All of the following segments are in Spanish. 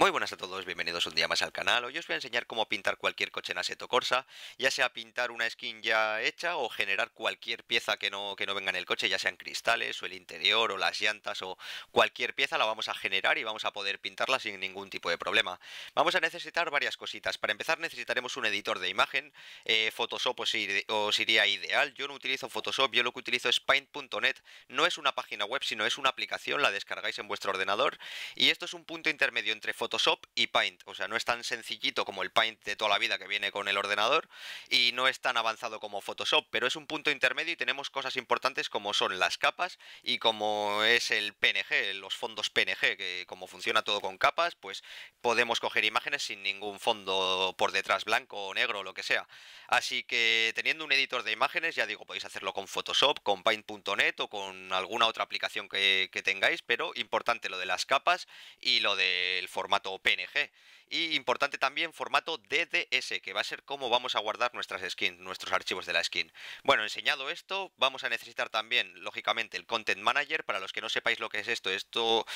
Muy buenas a todos, bienvenidos un día más al canal. Hoy os voy a enseñar cómo pintar cualquier coche en Assetto Corsa, ya sea pintar una skin ya hecha o generar cualquier pieza que no, que no venga en el coche, ya sean cristales o el interior o las llantas o cualquier pieza la vamos a generar y vamos a poder pintarla sin ningún tipo de problema. Vamos a necesitar varias cositas. Para empezar necesitaremos un editor de imagen, eh, Photoshop os, iría ideal. Yo no utilizo Photoshop, yo lo que utilizo es Paint.net. No es una página web, sino es una aplicación, la descargáis en vuestro ordenador y esto es un punto intermedio entre Photoshop Photoshop y Paint. O sea, no es tan sencillito como el Paint de toda la vida que viene con el ordenador y no es tan avanzado como Photoshop, pero es un punto intermedio y tenemos cosas importantes como son las capas y como es el PNG, los fondos PNG, que como funciona todo con capas, pues podemos coger imágenes sin ningún fondo por detrás blanco o negro o lo que sea. Así que teniendo un editor de imágenes, ya digo, podéis hacerlo con Photoshop, con Paint.net o con alguna otra aplicación que, que tengáis, pero importante lo de las capas y lo del formato o PNG y importante también formato DDS, que va a ser cómo vamos a guardar nuestras skins, nuestros archivos de la skin. Bueno, enseñado esto, vamos a necesitar también, lógicamente, el Content Manager. Para los que no sepáis lo que es esto, esto,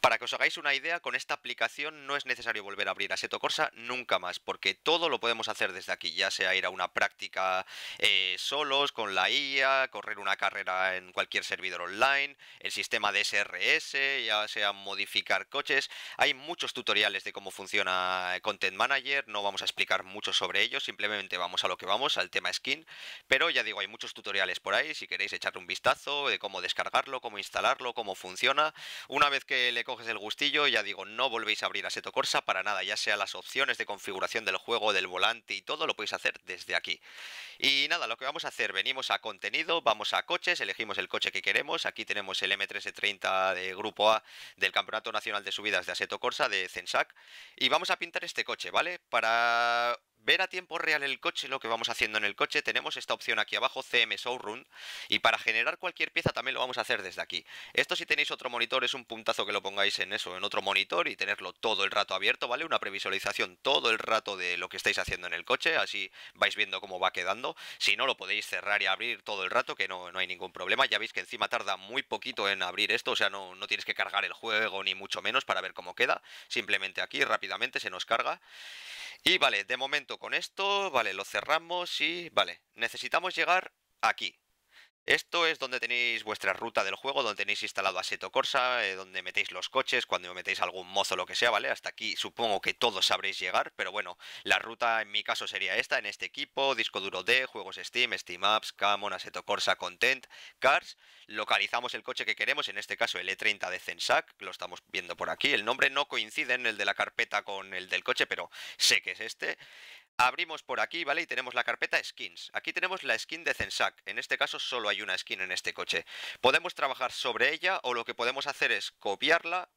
para que os hagáis una idea, con esta aplicación no es necesario volver a abrir Seto Corsa nunca más, porque todo lo podemos hacer desde aquí, ya sea ir a una práctica eh, solos, con la IA, correr una carrera en cualquier servidor online, el sistema de SRS, ya sea modificar coches. Hay muchos tutoriales de cómo funciona Content Manager, no vamos a explicar mucho sobre ello, simplemente vamos a lo que vamos, al tema skin, pero ya digo, hay muchos tutoriales por ahí, si queréis echar un vistazo de cómo descargarlo, cómo instalarlo, cómo funciona. Una vez que le coges el gustillo, ya digo, no volvéis a abrir Aseto Corsa para nada, ya sea las opciones de configuración del juego, del volante y todo, lo podéis hacer desde aquí. Y nada, lo que vamos a hacer, venimos a contenido, vamos a coches, elegimos el coche que queremos, aquí tenemos el M1330 e de Grupo A del Campeonato Nacional de Subidas de Aseto Corsa de CENSAC y vamos a pintar este coche, ¿vale? Para ver a tiempo real el coche, lo que vamos haciendo en el coche, tenemos esta opción aquí abajo, CM Showroom, y para generar cualquier pieza también lo vamos a hacer desde aquí. Esto si tenéis otro monitor es un puntazo que lo pongáis en eso, en otro monitor y tenerlo todo el rato abierto, ¿vale? Una previsualización todo el rato de lo que estáis haciendo en el coche, así vais viendo cómo va quedando. Si no, lo podéis cerrar y abrir todo el rato, que no, no hay ningún problema. Ya veis que encima tarda muy poquito en abrir esto, o sea, no, no tienes que cargar el juego ni mucho menos para ver cómo queda. Simplemente aquí rápidamente se nos carga. Y vale, de momento con esto, vale, lo cerramos y... Vale, necesitamos llegar aquí. Esto es donde tenéis vuestra ruta del juego, donde tenéis instalado Aseto Corsa, eh, donde metéis los coches, cuando metéis algún mozo, lo que sea, ¿vale? Hasta aquí supongo que todos sabréis llegar, pero bueno, la ruta en mi caso sería esta, en este equipo, disco duro D, juegos Steam, Steam Apps, Camon, Aseto Corsa, Content, Cars, localizamos el coche que queremos, en este caso el E30 de Zensac, lo estamos viendo por aquí, el nombre no coincide en el de la carpeta con el del coche, pero sé que es este abrimos por aquí, ¿vale? Y tenemos la carpeta skins. Aquí tenemos la skin de Zensac, En este caso solo hay una skin en este coche. Podemos trabajar sobre ella o lo que podemos hacer es copiarla,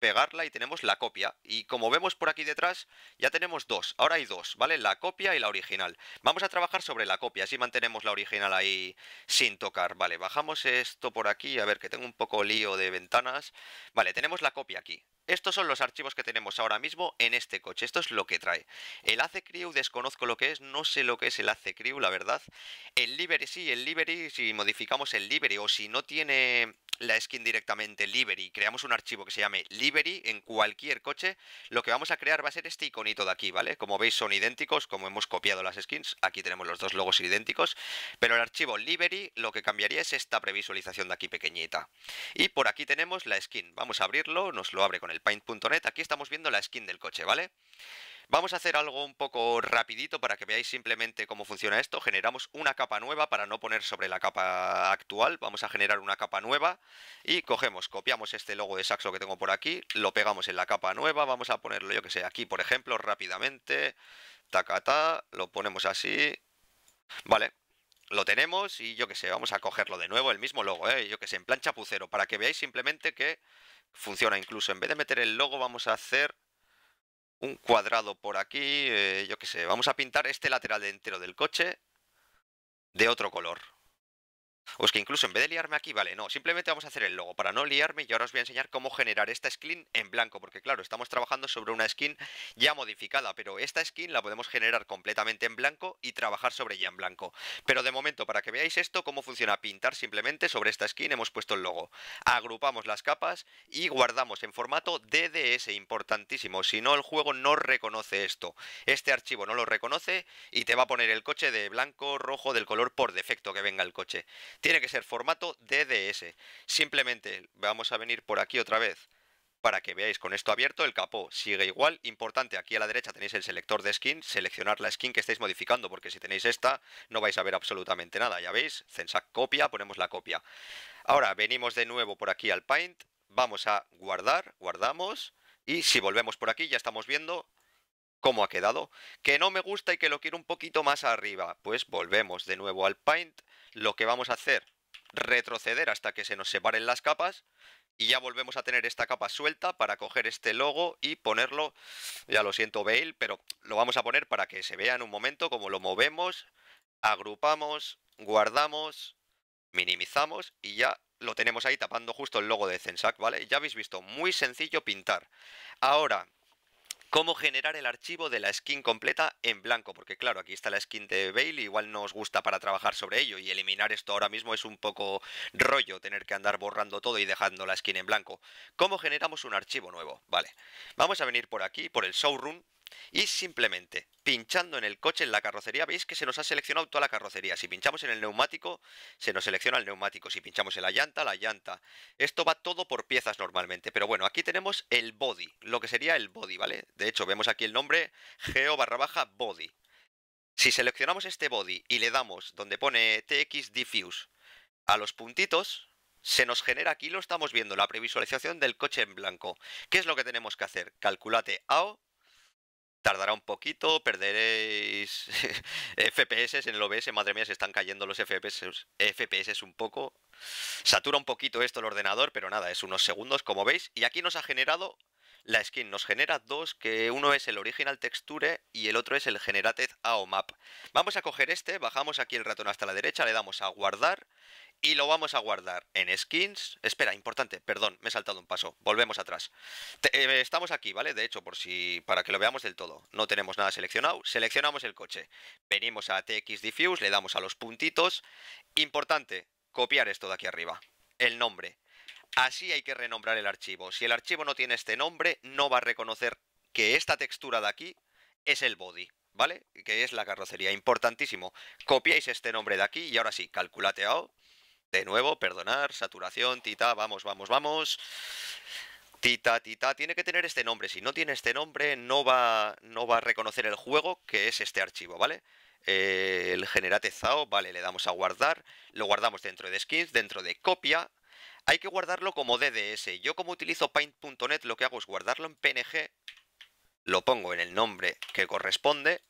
pegarla y tenemos la copia. Y como vemos por aquí detrás, ya tenemos dos. Ahora hay dos, ¿vale? La copia y la original. Vamos a trabajar sobre la copia, así mantenemos la original ahí sin tocar. Vale, bajamos esto por aquí, a ver que tengo un poco lío de ventanas. Vale, tenemos la copia aquí. Estos son los archivos que tenemos ahora mismo en este coche. Esto es lo que trae. El AC Crew desconozco lo que es, no sé lo que es el AC Crew, la verdad. El Liberty, sí, el Liberty, si modificamos el Liberty o si no tiene la skin directamente Liberty, creamos un archivo que se llame Liberty en cualquier coche, lo que vamos a crear va a ser este iconito de aquí, ¿vale? Como veis son idénticos, como hemos copiado las skins, aquí tenemos los dos logos idénticos, pero el archivo Liberty lo que cambiaría es esta previsualización de aquí pequeñita. Y por aquí tenemos la skin, vamos a abrirlo, nos lo abre con el el paint.net. Aquí estamos viendo la skin del coche, ¿vale? Vamos a hacer algo un poco rapidito para que veáis simplemente cómo funciona esto. Generamos una capa nueva para no poner sobre la capa actual. Vamos a generar una capa nueva y cogemos, copiamos este logo de Saxo que tengo por aquí, lo pegamos en la capa nueva, vamos a ponerlo yo que sé, aquí por ejemplo, rápidamente, tacata, lo ponemos así. Vale, lo tenemos y yo que sé, vamos a cogerlo de nuevo, el mismo logo, ¿eh? yo que sé, en plan chapucero, para que veáis simplemente que funciona incluso. En vez de meter el logo, vamos a hacer un cuadrado por aquí, eh, yo qué sé, vamos a pintar este lateral entero del coche de otro color. O es que incluso en vez de liarme aquí, vale, no, simplemente vamos a hacer el logo para no liarme y ahora os voy a enseñar cómo generar esta skin en blanco, porque claro, estamos trabajando sobre una skin ya modificada, pero esta skin la podemos generar completamente en blanco y trabajar sobre ella en blanco. Pero de momento, para que veáis esto, cómo funciona pintar simplemente sobre esta skin, hemos puesto el logo. Agrupamos las capas y guardamos en formato DDS, importantísimo, si no el juego no reconoce esto. Este archivo no lo reconoce y te va a poner el coche de blanco, rojo, del color por defecto que venga el coche tiene que ser formato DDS. Simplemente vamos a venir por aquí otra vez para que veáis con esto abierto el capó sigue igual, importante, aquí a la derecha tenéis el selector de skin, seleccionar la skin que estáis modificando, porque si tenéis esta no vais a ver absolutamente nada, ya veis, Censac copia, ponemos la copia. Ahora venimos de nuevo por aquí al Paint, vamos a guardar, guardamos, y si volvemos por aquí ya estamos viendo cómo ha quedado, que no me gusta y que lo quiero un poquito más arriba. Pues volvemos de nuevo al Paint, lo que vamos a hacer, retroceder hasta que se nos separen las capas y ya volvemos a tener esta capa suelta para coger este logo y ponerlo, ya lo siento Veil. pero lo vamos a poner para que se vea en un momento como lo movemos, agrupamos, guardamos, minimizamos y ya lo tenemos ahí tapando justo el logo de Zensac, ¿vale? Ya habéis visto, muy sencillo pintar. Ahora, cómo generar el archivo de la skin completa en blanco, porque claro, aquí está la skin de Bale, igual no gusta para trabajar sobre ello, y eliminar esto ahora mismo es un poco rollo, tener que andar borrando todo y dejando la skin en blanco. ¿Cómo generamos un archivo nuevo? Vale, vamos a venir por aquí, por el showroom, y simplemente pinchando en el coche, en la carrocería, veis que se nos ha seleccionado toda la carrocería. Si pinchamos en el neumático, se nos selecciona el neumático. Si pinchamos en la llanta, la llanta. Esto va todo por piezas normalmente. Pero bueno, aquí tenemos el body, lo que sería el body, ¿vale? De hecho, vemos aquí el nombre geo barra baja body. Si seleccionamos este body y le damos donde pone TX Diffuse a los puntitos, se nos genera aquí, lo estamos viendo, la previsualización del coche en blanco. ¿Qué es lo que tenemos que hacer? Calculate AO tardará un poquito, perderéis FPS en el OBS, madre mía, se están cayendo los FPS, FPS un poco. Satura un poquito esto el ordenador, pero nada, es unos segundos, como veis. Y aquí nos ha generado la skin, nos genera dos, que uno es el Original Texture y el otro es el Generated map. Vamos a coger este, bajamos aquí el ratón hasta la derecha, le damos a guardar y lo vamos a guardar en skins. Espera, importante, perdón, me he saltado un paso. Volvemos atrás. Eh, estamos aquí, ¿vale? De hecho, por si para que lo veamos del todo. No tenemos nada seleccionado. Seleccionamos el coche. Venimos a TX Diffuse, le damos a los puntitos. Importante, copiar esto de aquí arriba. El nombre. Así hay que renombrar el archivo. Si el archivo no tiene este nombre, no va a reconocer que esta textura de aquí es el body. ¿Vale? Que es la carrocería. Importantísimo. Copiáis este nombre de aquí y ahora sí, calculate. De nuevo, perdonar, saturación, tita, vamos, vamos, vamos. Tita, tita, tiene que tener este nombre. Si no tiene este nombre, no va, no va a reconocer el juego que es este archivo, ¿vale? Eh, el generate ZAO, vale, le damos a guardar. Lo guardamos dentro de skins, dentro de copia. Hay que guardarlo como DDS. Yo como utilizo paint.net, lo que hago es guardarlo en PNG. Lo pongo en el nombre que corresponde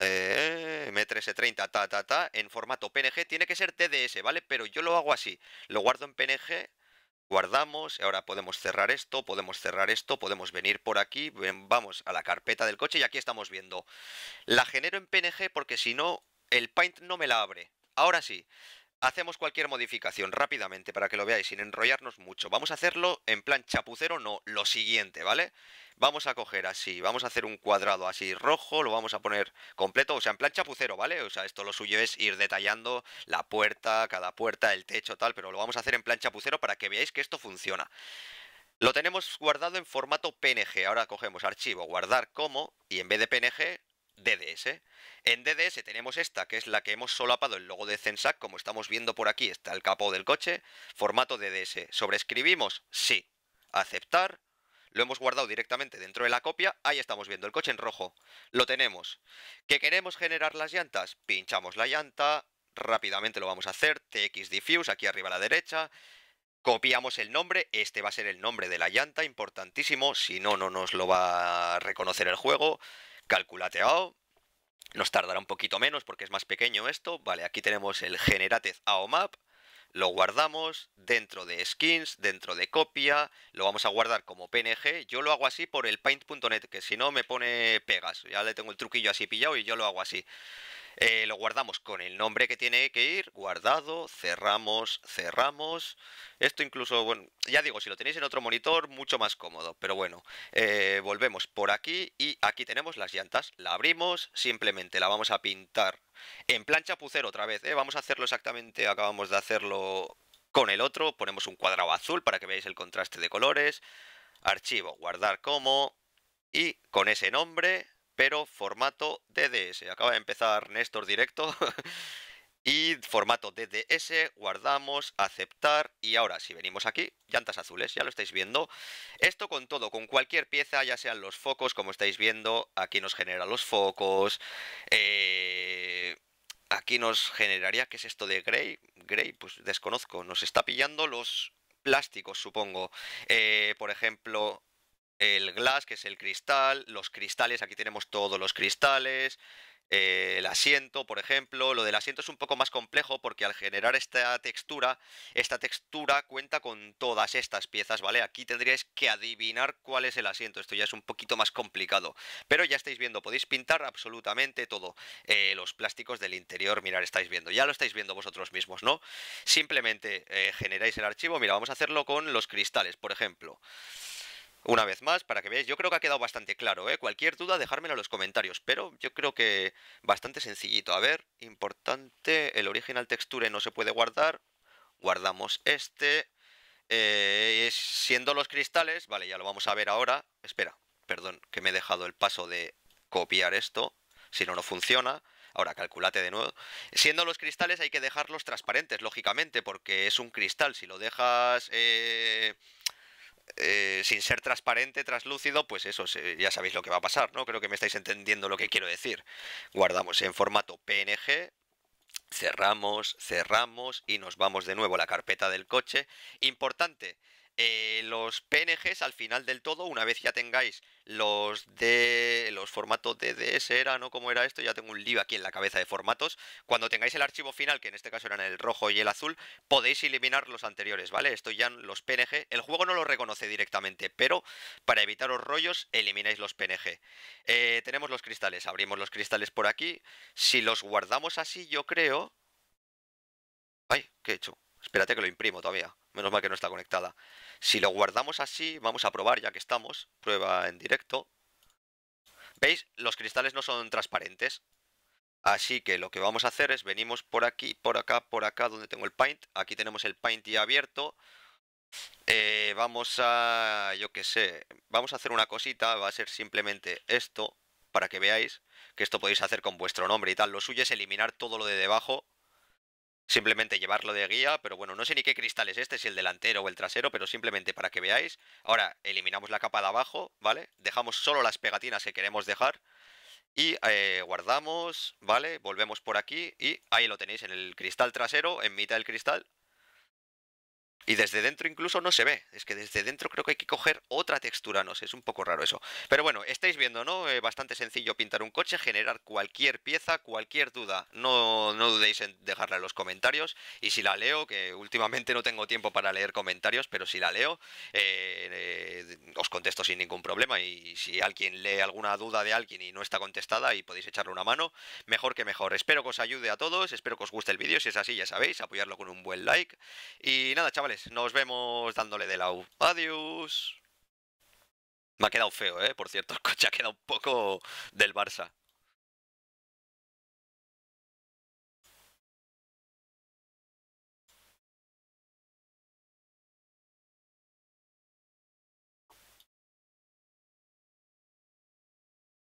eh, M3E30, e ta, ta, ta, en formato PNG, tiene que ser TDS, ¿vale? Pero yo lo hago así, lo guardo en PNG, guardamos, ahora podemos cerrar esto, podemos cerrar esto, podemos venir por aquí, vamos a la carpeta del coche y aquí estamos viendo. La genero en PNG porque si no, el Paint no me la abre. Ahora sí, Hacemos cualquier modificación rápidamente para que lo veáis sin enrollarnos mucho. Vamos a hacerlo en plan chapucero, no, lo siguiente, ¿vale? Vamos a coger así, vamos a hacer un cuadrado así rojo, lo vamos a poner completo, o sea, en plan chapucero, ¿vale? O sea, esto lo suyo es ir detallando la puerta, cada puerta, el techo, tal, pero lo vamos a hacer en plan chapucero para que veáis que esto funciona. Lo tenemos guardado en formato PNG. Ahora cogemos archivo, guardar como, y en vez de PNG DDS. En DDS tenemos esta, que es la que hemos solapado el logo de Zensac, como estamos viendo por aquí, está el capó del coche, formato DDS. ¿Sobrescribimos? Sí. Aceptar. Lo hemos guardado directamente dentro de la copia, ahí estamos viendo el coche en rojo. Lo tenemos. ¿Que queremos generar las llantas? Pinchamos la llanta, rápidamente lo vamos a hacer, TX Diffuse aquí arriba a la derecha, copiamos el nombre, este va a ser el nombre de la llanta, importantísimo, si no, no nos lo va a reconocer el juego, AO, Nos tardará un poquito menos porque es más pequeño esto. Vale, aquí tenemos el AO Map, Lo guardamos dentro de skins, dentro de copia. Lo vamos a guardar como PNG. Yo lo hago así por el paint.net, que si no me pone pegas. Ya le tengo el truquillo así pillado y yo lo hago así. Eh, lo guardamos con el nombre que tiene que ir, guardado, cerramos, cerramos. Esto incluso, bueno, ya digo, si lo tenéis en otro monitor, mucho más cómodo. Pero bueno, eh, volvemos por aquí y aquí tenemos las llantas. La abrimos, simplemente la vamos a pintar en plancha pucero otra vez. ¿eh? Vamos a hacerlo exactamente, acabamos de hacerlo con el otro. Ponemos un cuadrado azul para que veáis el contraste de colores. Archivo, guardar como... Y con ese nombre pero formato DDS. Acaba de empezar Néstor directo. y formato DDS, guardamos, aceptar. Y ahora, si venimos aquí, llantas azules, ya lo estáis viendo. Esto con todo, con cualquier pieza, ya sean los focos, como estáis viendo. Aquí nos genera los focos. Eh, aquí nos generaría, ¿qué es esto de Grey? Grey, pues desconozco, nos está pillando los plásticos, supongo. Eh, por ejemplo, el glass, que es el cristal, los cristales, aquí tenemos todos los cristales, eh, el asiento, por ejemplo. Lo del asiento es un poco más complejo porque al generar esta textura, esta textura cuenta con todas estas piezas, ¿vale? Aquí tendríais que adivinar cuál es el asiento. Esto ya es un poquito más complicado. Pero ya estáis viendo, podéis pintar absolutamente todo. Eh, los plásticos del interior, mirar, estáis viendo. Ya lo estáis viendo vosotros mismos, ¿no? Simplemente eh, generáis el archivo. Mira, vamos a hacerlo con los cristales, por ejemplo una vez más, para que veáis, yo creo que ha quedado bastante claro, ¿eh? Cualquier duda, dejármela en los comentarios, pero yo creo que bastante sencillito. A ver, importante, el original texture no se puede guardar, guardamos este, eh, siendo los cristales, vale, ya lo vamos a ver ahora, espera, perdón, que me he dejado el paso de copiar esto, si no, no funciona. Ahora, calculate de nuevo. Siendo los cristales hay que dejarlos transparentes, lógicamente, porque es un cristal. Si lo dejas eh, eh, sin ser transparente, traslúcido, pues eso, ya sabéis lo que va a pasar, ¿no? Creo que me estáis entendiendo lo que quiero decir. Guardamos en formato PNG, cerramos, cerramos y nos vamos de nuevo a la carpeta del coche. Importante, eh, los PNGs al final del todo, una vez ya tengáis los de los formatos DDS era, ¿no? como era esto? Ya tengo un lío aquí en la cabeza de formatos. Cuando tengáis el archivo final, que en este caso eran el rojo y el azul, podéis eliminar los anteriores, ¿vale? Esto ya los PNG, el juego no lo reconoce directamente, pero para evitaros rollos, elimináis los PNG. Eh, tenemos los cristales, abrimos los cristales por aquí. Si los guardamos así, yo creo... Ay, ¿qué he hecho? Espérate que lo imprimo todavía. Menos mal que no está conectada. Si lo guardamos así, vamos a probar ya que estamos. Prueba en directo. ¿Veis? Los cristales no son transparentes. Así que lo que vamos a hacer es venimos por aquí, por acá, por acá, donde tengo el paint. Aquí tenemos el paint ya abierto. Eh, vamos a, yo qué sé, vamos a hacer una cosita, va a ser simplemente esto, para que veáis que esto podéis hacer con vuestro nombre y tal. Lo suyo es eliminar todo lo de debajo simplemente llevarlo de guía, pero bueno, no sé ni qué cristal es este, si el delantero o el trasero, pero simplemente para que veáis. Ahora eliminamos la capa de abajo, ¿vale? Dejamos solo las pegatinas que queremos dejar y eh, guardamos, ¿vale? Volvemos por aquí y ahí lo tenéis en el cristal trasero, en mitad del cristal, y desde dentro incluso no se ve. Es que desde dentro creo que hay que coger otra textura, no sé, es un poco raro eso. Pero bueno, estáis viendo, ¿no? Eh, bastante sencillo pintar un coche, generar cualquier pieza, cualquier duda. No, dudéis en dejarla en los comentarios. Y si la leo, que últimamente no tengo tiempo para leer comentarios, pero si la leo, eh, eh, os contesto sin ningún problema. Y si alguien lee alguna duda de alguien y no está contestada y podéis echarle una mano, mejor que mejor. Espero que os ayude a todos, espero que os guste el vídeo. Si es así, ya sabéis, apoyarlo con un buen like. Y nada, chavales. Pues nos vemos dándole de la U. Adiós. Me ha quedado feo, ¿eh? Por cierto, el coche ha quedado un poco del Barça.